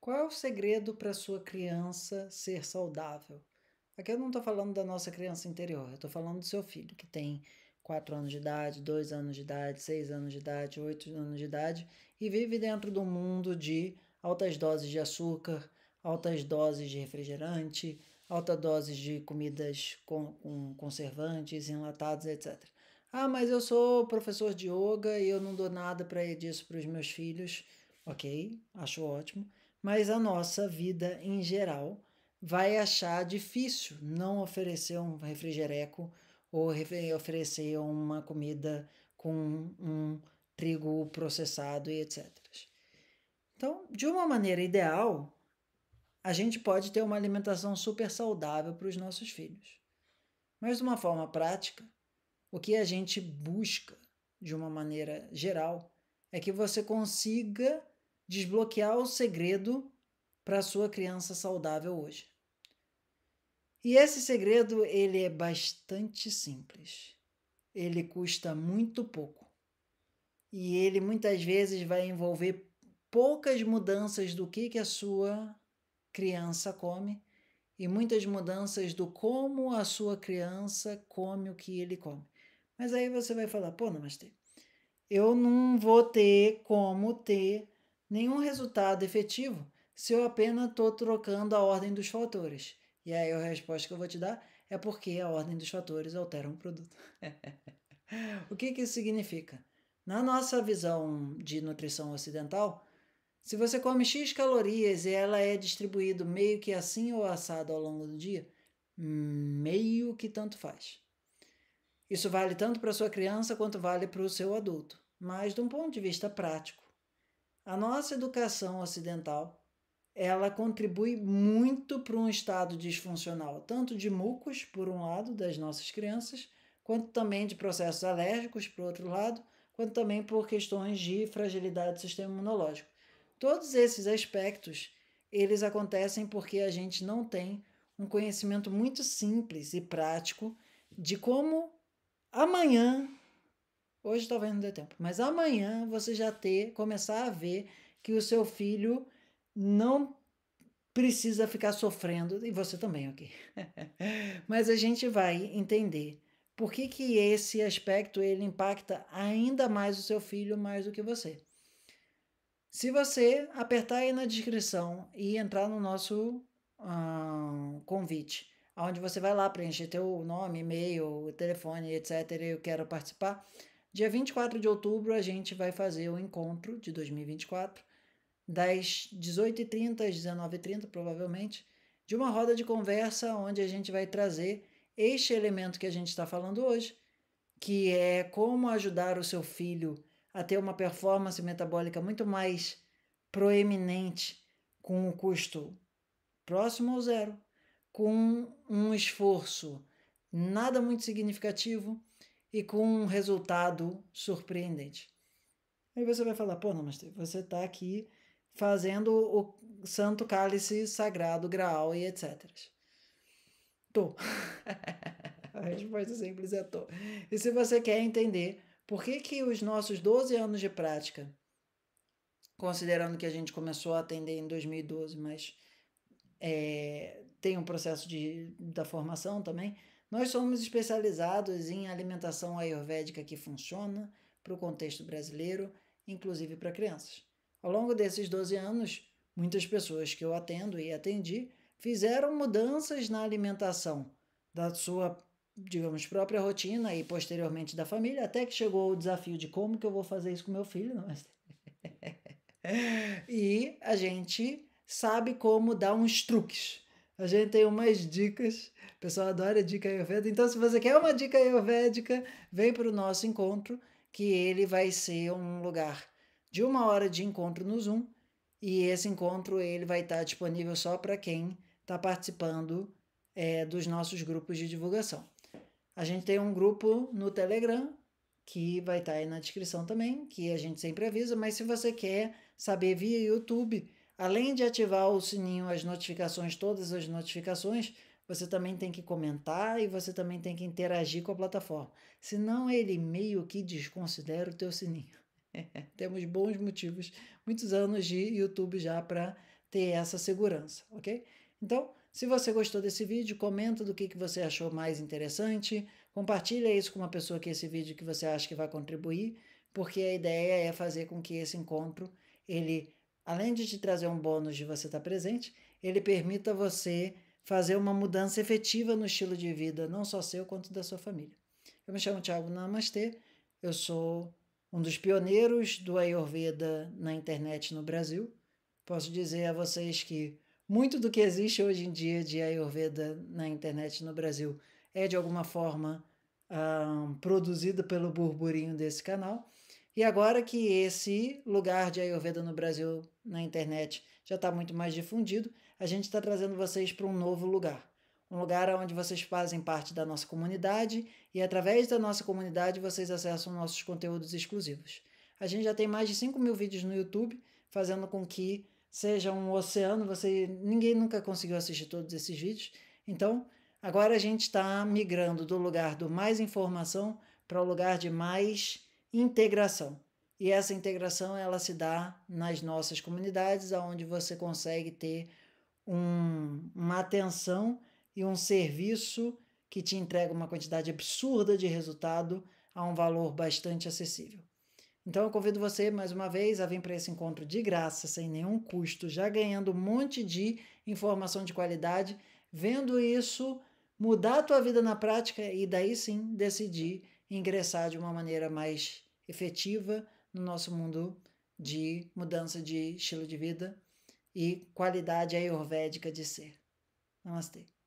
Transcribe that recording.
Qual é o segredo para sua criança ser saudável? Aqui eu não estou falando da nossa criança interior, eu estou falando do seu filho que tem 4 anos de idade, 2 anos de idade, 6 anos de idade, 8 anos de idade e vive dentro do mundo de altas doses de açúcar, altas doses de refrigerante, altas doses de comidas com, com conservantes, enlatados, etc. Ah, mas eu sou professor de yoga e eu não dou nada para disso para os meus filhos. Ok, acho ótimo mas a nossa vida em geral vai achar difícil não oferecer um refrigereco ou oferecer uma comida com um trigo processado e etc. Então, de uma maneira ideal, a gente pode ter uma alimentação super saudável para os nossos filhos. Mas de uma forma prática, o que a gente busca de uma maneira geral é que você consiga desbloquear o segredo para a sua criança saudável hoje. E esse segredo ele é bastante simples. Ele custa muito pouco. E ele muitas vezes vai envolver poucas mudanças do que, que a sua criança come e muitas mudanças do como a sua criança come o que ele come. Mas aí você vai falar, pô, Namastê, eu não vou ter como ter nenhum resultado efetivo se eu apenas estou trocando a ordem dos fatores. E aí a resposta que eu vou te dar é porque a ordem dos fatores altera um produto. o que, que isso significa? Na nossa visão de nutrição ocidental, se você come X calorias e ela é distribuída meio que assim ou assado ao longo do dia, meio que tanto faz. Isso vale tanto para sua criança quanto vale para o seu adulto. Mas, de um ponto de vista prático, a nossa educação ocidental, ela contribui muito para um estado disfuncional, tanto de mucos, por um lado, das nossas crianças, quanto também de processos alérgicos, por outro lado, quanto também por questões de fragilidade do sistema imunológico. Todos esses aspectos, eles acontecem porque a gente não tem um conhecimento muito simples e prático de como amanhã Hoje talvez tá não dê tempo, mas amanhã você já ter, começar a ver que o seu filho não precisa ficar sofrendo, e você também, ok? mas a gente vai entender por que, que esse aspecto ele impacta ainda mais o seu filho mais do que você. Se você apertar aí na descrição e entrar no nosso hum, convite, onde você vai lá preencher teu nome, e-mail, telefone, etc. Eu quero participar. Dia 24 de outubro a gente vai fazer o encontro de 2024, das 18h30 às 19h30, provavelmente, de uma roda de conversa onde a gente vai trazer este elemento que a gente está falando hoje, que é como ajudar o seu filho a ter uma performance metabólica muito mais proeminente com o um custo próximo ao zero, com um esforço nada muito significativo e com um resultado surpreendente. Aí você vai falar, pô, não, mas você está aqui fazendo o santo cálice sagrado, graal e etc. Tô. A resposta simples é tô. E se você quer entender por que, que os nossos 12 anos de prática, considerando que a gente começou a atender em 2012, mas é, tem um processo de, da formação também, nós somos especializados em alimentação ayurvédica que funciona para o contexto brasileiro, inclusive para crianças. Ao longo desses 12 anos, muitas pessoas que eu atendo e atendi fizeram mudanças na alimentação da sua, digamos, própria rotina e posteriormente da família, até que chegou o desafio de como que eu vou fazer isso com meu filho, não é? e a gente sabe como dar uns truques a gente tem umas dicas. O pessoal adora dica ayurvédica. Então, se você quer uma dica ayurvédica, vem para o nosso encontro, que ele vai ser um lugar de uma hora de encontro no Zoom. E esse encontro ele vai estar tá disponível só para quem está participando é, dos nossos grupos de divulgação. A gente tem um grupo no Telegram que vai estar tá aí na descrição também, que a gente sempre avisa, mas se você quer saber via YouTube, Além de ativar o sininho, as notificações, todas as notificações, você também tem que comentar e você também tem que interagir com a plataforma. Senão ele meio que desconsidera o teu sininho. temos bons motivos, muitos anos de YouTube já para ter essa segurança, ok? Então, se você gostou desse vídeo, comenta do que, que você achou mais interessante, compartilha isso com uma pessoa que esse vídeo que você acha que vai contribuir, porque a ideia é fazer com que esse encontro ele além de te trazer um bônus de você estar presente, ele permita você fazer uma mudança efetiva no estilo de vida, não só seu, quanto da sua família. Eu me chamo Thiago Namastê, eu sou um dos pioneiros do Ayurveda na internet no Brasil. Posso dizer a vocês que muito do que existe hoje em dia de Ayurveda na internet no Brasil é de alguma forma um, ah, produzido pelo burburinho desse canal. E agora que esse lugar de Ayurveda no Brasil, na internet, já está muito mais difundido, a gente está trazendo vocês para um novo lugar. Um lugar onde vocês fazem parte da nossa comunidade e, através da nossa comunidade, vocês acessam nossos conteúdos exclusivos. A gente já tem mais de 5 mil vídeos no YouTube, fazendo com que seja um oceano. Você Ninguém nunca conseguiu assistir todos esses vídeos. Então, agora a gente está migrando do lugar do mais informação para o lugar de mais integração. E essa integração ela se dá nas nossas comunidades, onde você consegue ter um, uma atenção e um serviço que te entrega uma quantidade absurda de resultado a um valor bastante acessível. Então eu convido você mais uma vez a vir para esse encontro de graça, sem nenhum custo, já ganhando um monte de informação de qualidade, vendo isso mudar a tua vida na prática e daí sim decidir ingressar de uma maneira mais efetiva no nosso mundo de mudança de estilo de vida e qualidade ayurvédica de ser. Namastê.